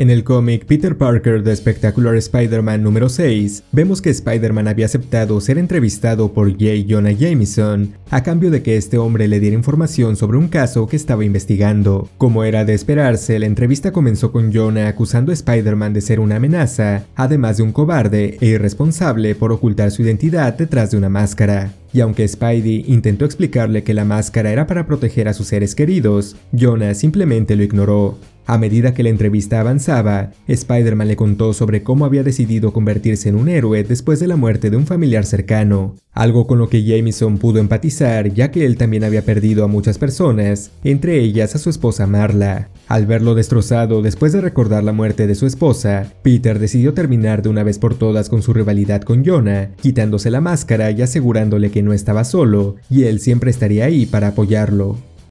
En el cómic Peter Parker de Spectacular Spider-Man número 6, vemos que Spider-Man había aceptado ser entrevistado por J. Jonah Jameson a cambio de que este hombre le diera información sobre un caso que estaba investigando. Como era de esperarse, la entrevista comenzó con Jonah acusando a Spider-Man de ser una amenaza, además de un cobarde e irresponsable por ocultar su identidad detrás de una máscara. Y aunque Spidey intentó explicarle que la máscara era para proteger a sus seres queridos, Jonah simplemente lo ignoró. A medida que la entrevista avanzaba, Spider-Man le contó sobre cómo había decidido convertirse en un héroe después de la muerte de un familiar cercano, algo con lo que Jameson pudo empatizar ya que él también había perdido a muchas personas, entre ellas a su esposa Marla. Al verlo destrozado después de recordar la muerte de su esposa, Peter decidió terminar de una vez por todas con su rivalidad con Jonah, quitándose la máscara y asegurándole que no estaba solo, y él siempre estaría ahí para apoyarlo.